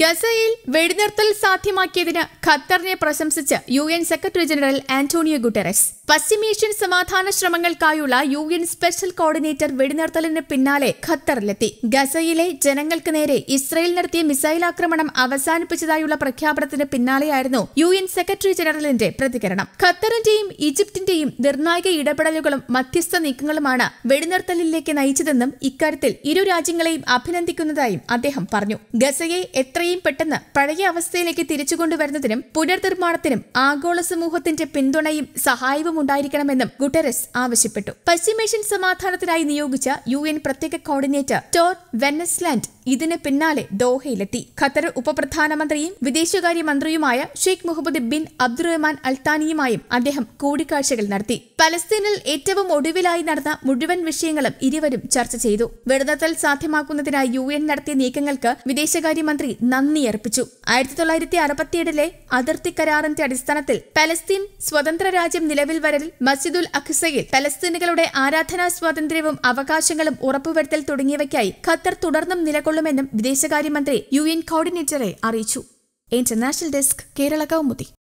ഗസയിൽ വെടിനിർത്തൽ സാധ്യമാക്കിയതിന് ഖത്തറിനെ പ്രശംസിച്ച് U N secretary general Antonio Guterres പശ്ചിമേഷ്യൻ സമാധാന ശ്രമങ്ങൾക്കായുള്ള യു എൻ സ്പെഷ്യൽ കോർഡിനേറ്റർ വെടിനിർത്തലിന് പിന്നാലെ ഖത്തറിലെത്തി ഗസയിലെ ജനങ്ങൾക്ക് നേരെ ഇസ്രയേൽ നടത്തിയ മിസൈൽ ആക്രമണം അവസാനിപ്പിച്ചതായുള്ള പ്രഖ്യാപനത്തിന് പിന്നാലെയായിരുന്നു യു എൻ സെക്രട്ടറി ജനറലിന്റെ പ്രതികരണം ഖത്തറിന്റെയും ഈജിപ്തിന്റെയും റഷ്യയും നിർണായക ഇടപെടലുകളും മധ്യസ്ഥ നീക്കങ്ങളുമാണ് വെടിനിർത്തലിലേക്ക് നയിച്ചതെന്നും ഇക്കാര്യത്തിൽ ഇരു രാജ്യങ്ങളെയും അഭിനന്ദിക്കുന്നതായും അദ്ദേഹം പറഞ്ഞു ഗസയെ എത്രയും പെട്ടെന്ന് പഴയ അവസ്ഥയിലേക്ക് തിരിച്ചുകൊണ്ടുവരുന്നതിനും പുനർനിർമ്മാണത്തിനും ആഗോള സമൂഹത്തിന്റെ പിന്തുണയും സഹായവും ഉണ്ടായിരിക്കണമെന്നും ഗുട്ടറസ് ആവശ്യപ്പെട്ടു പശ്ചിമേഷ്യൻ സമാധാനത്തിനായി നിയോഗിച്ച യു എൻ പ്രത്യേക കോർഡിനേറ്റർ ടോർ വെനസ്ലാൻഡ് ഇതിന് പിന്നാലെ ദോഹയിലെത്തി ഖത്തർ ഉപപ്രധാനമന്ത്രിയും വിദേശകാര്യ മന്ത്രിയുമായ ഷെയ്ഖ് മുഹമ്മദ് ബിൻ അബ്ദുറഹ്മാൻ അൽത്താനിയുമായും അദ്ദേഹം കൂടിക്കാഴ്ചകൾ നടത്തി പലസ്തീനിൽ ഏറ്റവും ഒടുവിലായി നടന്ന മുഴുവൻ വിഷയങ്ങളും ഇരുവരും ചർച്ച ചെയ്തു വെടിനിർത്തൽ സാധ്യമാക്കുന്നതിനായി യു എൻ നടത്തിയ നീക്കങ്ങൾക്ക് വിദേശകാര്യമന്ത്രി നന്ദി അർപ്പിച്ചു ആയിരത്തി തൊള്ളായിരത്തി അറുപത്തിയേഴിലെ അതിർത്തി കരാറിന്റെ അടിസ്ഥാനത്തിൽ പലസ്തീൻ സ്വതന്ത്ര രാജ്യം നിലവിൽ വരൽ മസ്ജിദുൽ അഖ്സയിൽ പലസ്തീനുകളുടെ ആരാധനാ സ്വാതന്ത്ര്യവും അവകാശങ്ങളും ഉറപ്പുവരുത്തൽ തുടങ്ങിയവയ്ക്കായി ഖത്തർ തുടർന്നും നിലകൊള്ളുമെന്നും വിദേശകാര്യമന്ത്രി യു എൻ കോർഡിനേറ്ററെ അറിയിച്ചു ഇന്റർനാഷണൽ ഡെസ്ക് കേരള കൗമുദി